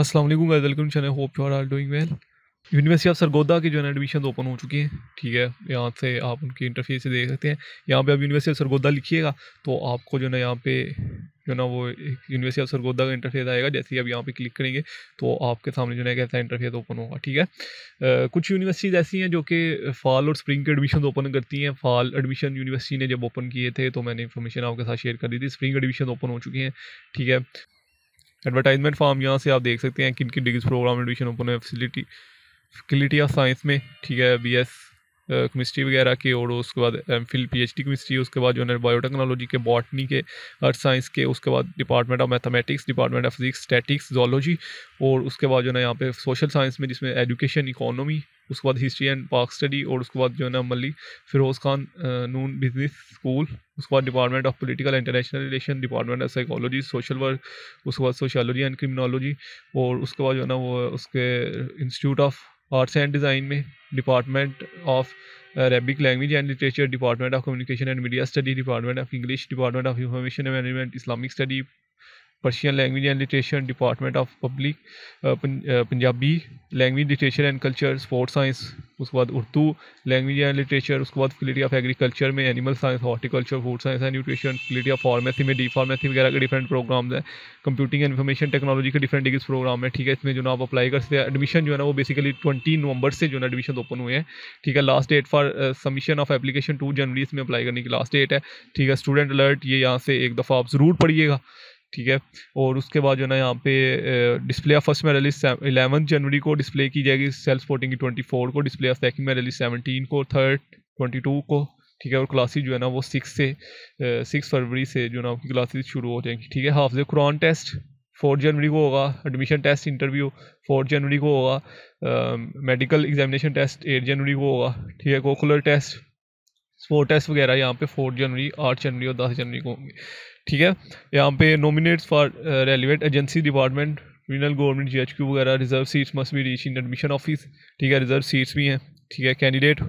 अस्सलाम वालेकुम welcome channel hope you are are doing well university of Sargodha की जो है एडमिशन ओपन हो चुकी है ठीक है यहाँ से आप उनकी इंटरफेस से देख सकते हैं यहाँ पे आप यूनिवर्सिटी ऑफ सरगोदा लिखिएगा तो आपको जो है ना यहाँ पे जो ना वो यूनिवर्सिटी ऑफ सरगोदा का इंटरफेस आएगा जैसे ही आप यहाँ पे क्लिक करेंगे तो आपके सामने जो है कैसा इंटरफेस ओपन होगा ठीक है आ, कुछ यूनिवर्सिटीज़ ऐसी हैं जो कि फॉल और स्प्रिंग के एडमिशन ओपन करती हैं फॉल एडमिशन यूनिवर्सिटी ने जब ओपन किए थे तो मैंने इन्फॉर्मेशन आपके साथ शेयर कर दी थी स्प्रिंग एडमिशन ओपन हो चुके हैं ठीक है एडवर्टाइजमेंट फॉर्म यहाँ से आप देख सकते हैं किन किन डिग्री प्रोग्राम एडमिशन ओपन है फैसिलिटी फैकिलिटी ऑफ साइंस में ठीक है बी एस केमिस्ट्री वगैरह के और उसके बाद M Phil P H D chemistry उसके बाद जो है बायोटेक्नोलॉजी के बॉटनी के अर्थ साइंस के उसके बाद department of mathematics department of physics statistics zoology और उसके बाद जो है यहाँ पे सोशल साइंस में जिसमें एजुकेशन इकोनॉमी उसके बाद हिस्ट्री एंड पार्क स्टडी और उसके बाद जो है ना मल्ली फिरोज खान नून बिजनेस स्कूल उसके बाद department of political international relation department of psychology social work उसके बाद सोशलॉजी एंड क्रिमिनोलॉजी और उसके बाद जो है ना वो उसके institute of arts and design में department of Arabic language and literature department of communication and media study department of English department of information management Islamic study Persian language and literature department of public Punjabi language literature and culture sports science उसके बाद Urdu language and literature उसके बाद faculty of agriculture में animal science horticulture food science and nutrition faculty of pharmacy में D pharmacy वगैरह के different programs हैं computing and information technology के डिफरेंट डिग्री प्रोग्राम है ठीक है इसमें जो ना आप अप्लाई कर सकते हैं एडमिशन जो है ना वो बेसिकली ट्वेंटी नवंबर से जो है एडमिशन ओपन हुए हैं ठीक है last date for submission of application two January इसमें अप्लाई करने की लास्ट डेट है ठीक है स्टूडेंट अलर्ट ये यहाँ से एक दफ़ा आप ज़रूर पढ़िएगा ठीक है और उसके बाद जो है ना यहाँ पे डिस्प्ले ऑफ फर्स्ट में रिलीज इलेवंथ जनवरी को डिस्प्ले की जाएगी सेल्फ स्पोर्टिंग की ट्वेंटी फोर को डिस्प्ले ऑफ सेकंड में रिलीज सेवनटीन को थर्ड ट्वेंटी टू को ठीक है और क्लासेज जो है ना वो सिक्स से सिक्स फरवरी से जो ना उनकी क्लासेज शुरू हो जाएंगी ठीक है हाफ हाफज कुरान टेस्ट फोर जनवरी को होगा admission test interview four January को होगा medical examination test eight January को होगा ठीक है कोकुलर टेस्ट फोर टेस्ट वगैरह यहाँ पे फोर्थ जनवरी आठ जनवरी और दस जनवरी को होंगे ठीक है यहाँ पे nominates for relevant agency department regional government G H Q वगैरह रिजर्व सीट्स मस्ट भी रीच इन एडमिशन ऑफिस ठीक है रिजर्व सीट्स भी हैं ठीक है कैंडिडेट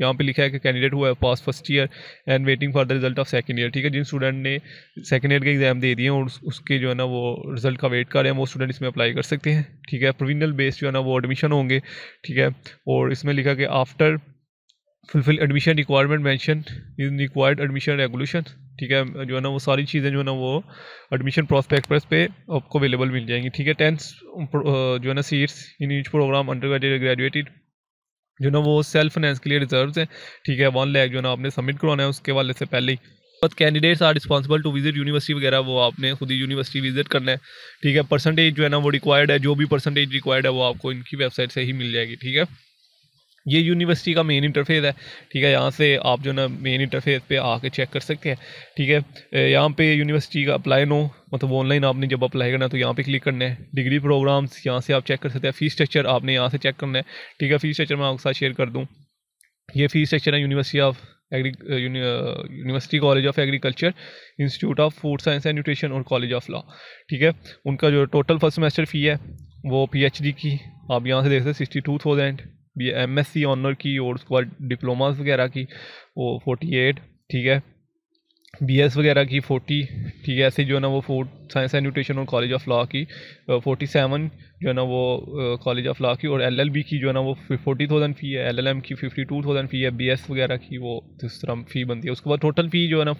यहाँ पे लिखा है कि कैंडिडेट हुआ है pass first year and waiting for the result of second year ठीक है जिन स्टूडेंट ने सेकंड ईयर के एग्जाम दे दिए और उसके जो है ना वो रिजल्ट का वेट कर रहे हैं वो स्टूडेंट इसमें अप्लाई कर सकते हैं ठीक है प्रोविजनल बेस्ड जो है ना वो एडमिशन होंगे ठीक है और इसमें लिखा कि after fulfil admission requirement mention in required admission regulation ठीक है जो है ना वो सारी चीज़ें जो है ना वो एडमिशन प्रॉस्पेक्ट पर पे आपको अवेलेबल मिल जाएंगी ठीक है टेंथ जो है ना seats in each program under graduated जो ना वो सेल्फ फाइनेंस के लिए रिजर्व है ठीक है वन लैक जो ना आपने सबमिट करवाना है उसके वाले से पहले ही बस candidates are responsible to visit university वगैरह वो आपने खुद ही यूनिवर्सिटी विजिट करना है ठीक है परसेंटेज जो है ना वो रिक्वायर्ड है जो भी परसेंटेज रिक्वायर्ड है वो आपको इनकी वेबसाइट से ही मिल जाएगी ठीक है ये यूनिवर्सिटी का मेन इंटरफेस है ठीक है यहाँ से आप जो ना मेन इंटरफेस पे आके चेक कर सकते हैं ठीक है यहाँ पे यूनिवर्सिटी का अप्लाई नो मतलब ऑनलाइन आपने जब अप्लाई करना है तो यहाँ पे क्लिक करना है डिग्री प्रोग्राम्स यहाँ से आप चेक कर सकते हैं फ़ीस स्ट्रक्चर आपने यहाँ से चेक करना है ठीक है फ़ीस स्ट्रक्चर मैं आपके साथ शेयर कर दूँ ये फ़ीस स्ट्रक्चर है university of agri university college of agriculture institute of food science and nutrition और कॉलेज ऑफ लॉ ठीक है उनका जो टोटल फर्स्ट सेमेस्टर फ़ी है वो पी की आप यहाँ से देख सकते हैं सिक्सटी टू थाउजेंड ये एम एस सी ऑनर की और उसके बाद डिप्लोमास वगैरह की वो फोर्टी एट ठीक है बी एस वगैरह की फोर्टी ठीक है ऐसे जो है ना वो फोर्ट साइंस एंड न्यूट्रिशन और कॉलेज ऑफ लॉ की फोर्टी सेवन जो है ना वो कॉलेज ऑफ लॉ की और एल एल बी की जो है ना वो फोर्टी थाउजेंड फ़ी है एल एल एम की फिफ्टी टू थाउजेंड फ़ी है बी एस वगैरह की वो जिस तरह फ़ी बनती है उसके बाद टोटल फ़ी जो है ना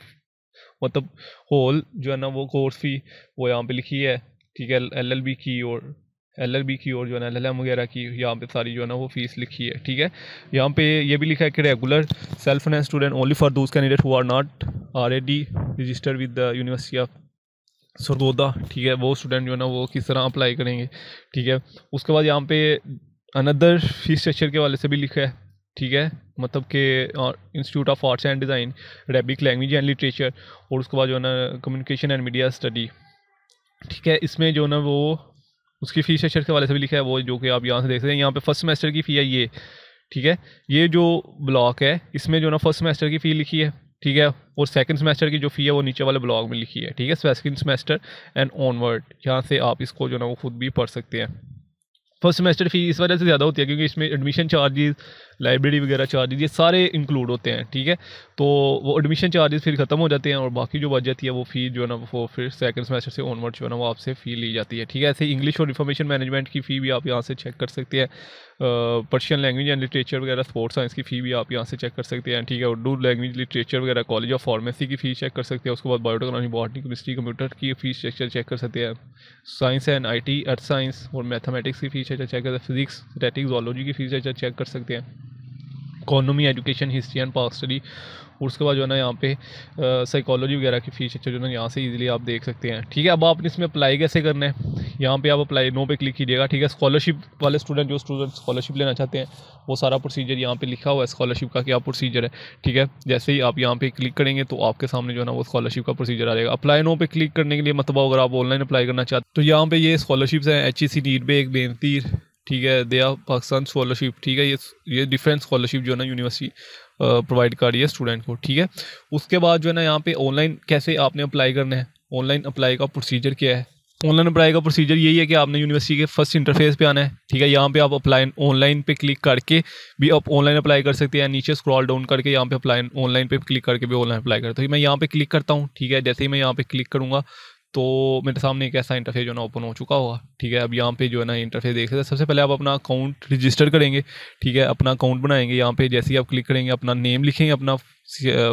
मतलब होल जो है ना वो कोर्स फ़ी वो यहाँ पे लिखी है ठीक है एल एल बी की और एल की और जो है ना एल वगैरह की यहाँ पे सारी जो है ना वो फीस लिखी है ठीक है यहाँ पे ये भी लिखा है कि regular self finance student only for those candidate who are not already registered with the university of Sargodha ठीक है वो स्टूडेंट जो है ना वो किस तरह अप्लाई करेंगे ठीक है उसके बाद यहाँ पे अनदर फीस स्ट्रक्चर के वाले से भी लिखा है ठीक है मतलब कि institute of arts and design Arabic language and literature और उसके बाद जो है ना कम्युनिकेशन एंड मीडिया स्टडी ठीक है इसमें जो ना वो उसकी फ़ी स्ट्रक्चर के वाले से भी लिखा है वो जो कि आप यहाँ से देख सकते हैं यहाँ पे फर्स्ट सेमेस्टर की फ़ी है ये ठीक है ये जो ब्लॉक है इसमें जो ना फर्स्ट सेमेस्टर की फ़ी लिखी है ठीक है और सेकंड सेमेस्टर की जो फ़ी है वो नीचे वाले ब्लॉक में लिखी है ठीक है सेकंड सेमेस्टर एंड ऑनवर्ड यहाँ से आप इसको जो ना वो खुद भी पढ़ सकते हैं फर्स्ट सेमेस्टर फ़ी इस वजह से ज़्यादा होती है क्योंकि इसमें एडमिशन चार्जेज़ लाइब्रेरी वगैरह चार्जेज ये सारे इंक्लूड होते हैं ठीक है तो वो एडमिशन चार्जेस फिर ख़त्म हो जाते हैं और बाकी जो जाती है वो फीस जो है ना वो फिर सेकंड सेमेस्टर से ऑनवर्ड जो है ना वो आपसे फ़ी ली जाती है ठीक है ऐसे इंग्लिश और इन्फॉर्मेशन मैनेजमेंट की फ़ी भी आप यहाँ से चेक कर सकते हैं पर्शियन लैंग्वेज एंड लिटरेचर वगैरह स्पोर्ट्स साइंस की फ़ी भी आप यहाँ से चेक कर सकते हैं ठीक है उर्दू लैंग्वेज लिटरेचर वगैरह कॉलेज ऑफ फार्मेसी की फ़ी चेक कर सकते हैं उसके बाद बायोटेक्नोलॉजी बॉटनी कमिस्ट्री कंप्यूटर की फीस स्ट्रक्चर चेक कर सकते हैं science and I T earth science और मैथमेटिक्स की फ़ीस चेक कर सकते हैं फिजिक्स स्टैटिक जोलॉजी की फ़ीस चेक कर सकते हैं economy education history and pass study और उसके बाद जो है ना यहाँ पे साइकोलॉजी वगैरह की फीस जो है ना यहाँ से इजीली आप देख सकते हैं ठीक है अब आपने इसमें अप्लाई कैसे करना है यहाँ पे आप अप्लाई नो पे क्लिक कीजिएगा ठीक है स्कॉलरशिप वाले स्टूडेंट जो स्टूडेंट स्कॉलरशिप लेना चाहते हैं वो सारा प्रोसीजर यहाँ पे लिखा हुआ है स्कॉलरशिप का क्या प्रोसीजर है ठीक है जैसे ही आप यहाँ पे क्लिक करेंगे तो आपके सामने जो है ना वो स्कॉलरशिप का प्रोसीजर आ जाएगा अप्लाई नो पे क्लिक करने के लिए मतलब अगर आप ऑनलाइन अप्लाई करना चाहते तो यहाँ पे ये स्कॉलरशिप्स हैं एच ई सी नीट पे एक बेनतीर ठीक है दे आर पाकिस्तान स्कॉलरशिप ठीक है ये ये डिफरेंट स्कॉलरशिप जो है ना यूनिवर्सिटी प्रोवाइड कर रही है स्टूडेंट को ठीक है उसके बाद जो है ना यहाँ पे ऑनलाइन कैसे आपने अप्लाई करना है ऑनलाइन अप्लाई का प्रोसीजर क्या है ऑनलाइन अप्लाई का प्रोसीजर यही है कि आपने यूनिवर्सिटी के फर्स्ट इंटरफेस पे आना है ठीक है यहाँ पे आप अप्लाई ऑनलाइन पे क्लिक करके भी आप ऑनलाइन अप्लाई कर सकते हैं नीचे स्क्रॉल डाउन करके यहाँ पे अप्लाई ऑनलाइन पे क्लिक करके भी ऑनलाइन अप्लाई करता सकते तो मैं यहाँ पे क्लिक करता हूँ ठीक है जैसे ही मैं यहाँ पे क्लिक करूँगा तो मेरे सामने एक ऐसा इंटरफेस जो ना ओपन हो चुका होगा ठीक है अब यहाँ पे जो है ना इंटरफेस देख सकते हैं सबसे पहले आप अपना अकाउंट रजिस्टर करेंगे ठीक है अपना अकाउंट बनाएंगे यहाँ पे जैसे ही आप क्लिक करेंगे अपना नेम लिखेंगे अपना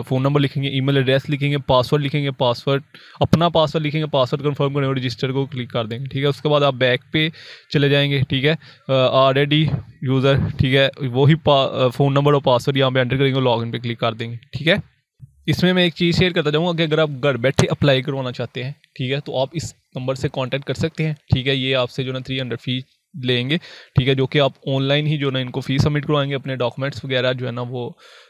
फ़ोन नंबर लिखेंगे ईमेल एड्रेस लिखेंगे पासवर्ड लिखेंगे पासवर्ड अपना पासवर्ड लिखेंगे पासवर्ड कन्फर्म करेंगे रजिस्टर को क्लिक कर देंगे ठीक है उसके बाद आप बैक पे चले जाएंगे ठीक है ऑलरेडी यूज़र ठीक है वही फ़ोन नंबर और पासवर्ड यहाँ पे एंटर करेंगे इन पे क्लिक कर देंगे ठीक है इसमें मैं एक चीज़ शेयर करता चाहूँगा कि अगर आप घर बैठे अप्लाई करवाना चाहते हैं ठीक है तो आप इस नंबर से कॉन्टैक्ट कर सकते हैं ठीक है ये आपसे जो ना थ्री हंड्रेड फी लेंगे ठीक है जो कि आप ऑनलाइन ही जो ना इनको फ़ी सबमिट करवाएंगे अपने डॉक्यूमेंट्स वगैरह जो है ना वो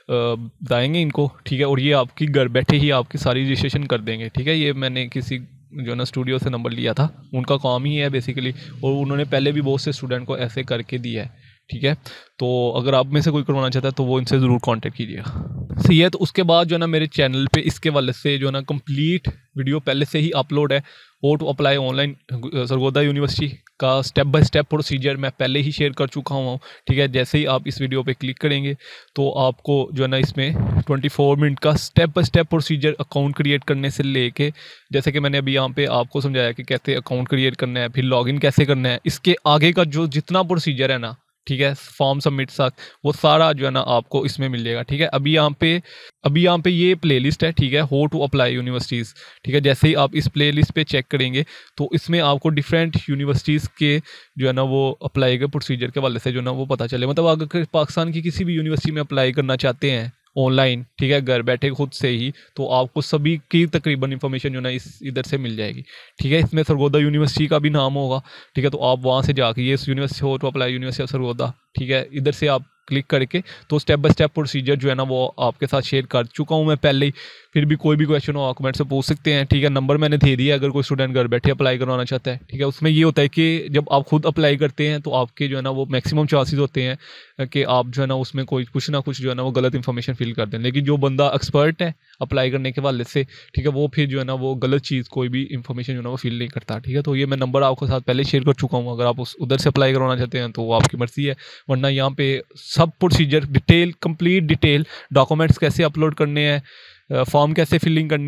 बताएंगे इनको ठीक है और ये आपकी घर बैठे ही आपकी सारी रजिस्ट्रेशन कर देंगे ठीक है ये मैंने किसी जो ना स्टूडियो से नंबर लिया था उनका काम ही है बेसिकली और उन्होंने पहले भी बहुत से स्टूडेंट को ऐसे करके दिया है ठीक है तो अगर आप में से कोई करवाना चाहता है तो वो इनसे ज़रूर कांटेक्ट कीजिएगा सही है तो उसके बाद जो है ना मेरे चैनल पे इसके वाले से जो है ना कंप्लीट वीडियो पहले से ही अपलोड है वो to apply online Sargodha university का स्टेप बाय स्टेप प्रोसीजर मैं पहले ही शेयर कर चुका हूँ ठीक है जैसे ही आप इस वीडियो पर क्लिक करेंगे तो आपको जो है ना इसमें ट्वेंटी मिनट का step by step procedure account create करने से लेके जैसे कि मैंने अभी यहाँ पर आपको समझाया कि कैसे अकाउंट क्रिएट करना है फिर लॉगिन कैसे करना है इसके आगे का जो जितना प्रोसीजर है ना ठीक है फॉर्म सबमिट तक वो सारा जो है ना आपको इसमें मिल जाएगा ठीक है अभी यहाँ पे अभी यहाँ पे ये प्लेलिस्ट है ठीक है हो टू अप्लाई यूनिवर्सिटीज़ ठीक है जैसे ही आप इस प्लेलिस्ट पे चेक करेंगे तो इसमें आपको डिफरेंट यूनिवर्सिटीज़ के जो है ना वो अप्लाई के प्रोसीजर के वाले से जो है ना वो पता चले मतलब अगर पाकिस्तान की किसी भी यूनिवर्सिटी में अप्लाई करना चाहते हैं ऑनलाइन ठीक है घर बैठे खुद से ही तो आपको सभी की तकरीबन इन्फॉर्मेशन जो ना इस इधर से मिल जाएगी ठीक है इसमें सरगोदा यूनिवर्सिटी का भी नाम होगा ठीक है तो आप वहाँ से जाके ये यूनिवर्सिटी हो तो अप्लाई यूनिवर्सिटी ऑफ सरगोदा ठीक है इधर से आप क्लिक करके तो स्टेप बाय स्टेप प्रोसीजर जो है ना वो आपके साथ शेयर कर चुका हूँ मैं पहले ही फिर भी कोई भी क्वेश्चन हो कमेंट से पूछ सकते हैं ठीक है नंबर मैंने दे दिया अगर कोई स्टूडेंट घर बैठे अप्लाई करवाना चाहता है ठीक है उसमें ये होता है कि जब आप खुद अप्लाई करते हैं तो आपके जो है ना वो मैक्सिमम चांसेस होते हैं कि आप जो है ना उसमें कोई कुछ ना कुछ जो है ना वो गलत इन्फॉर्मेशन फिल कर दें लेकिन जो बंदा एक्सपर्ट है अप्लाई करने के वाले से ठीक है वो फिर जो है ना वो गलत चीज़ कोई भी इन्फॉर्मेशन जो है ना वो फिल नहीं करता ठीक है तो ये मैं नंबर आपके साथ पहले शेयर कर चुका हूँ अगर आप उस उधर से अप्लाई करवाना चाहते हैं तो वो आपकी मर्ज़ी है वरना यहाँ पे सब procedure detail complete detail documents कैसे अपलोड करने हैं फॉर्म कैसे फिलिंग करनी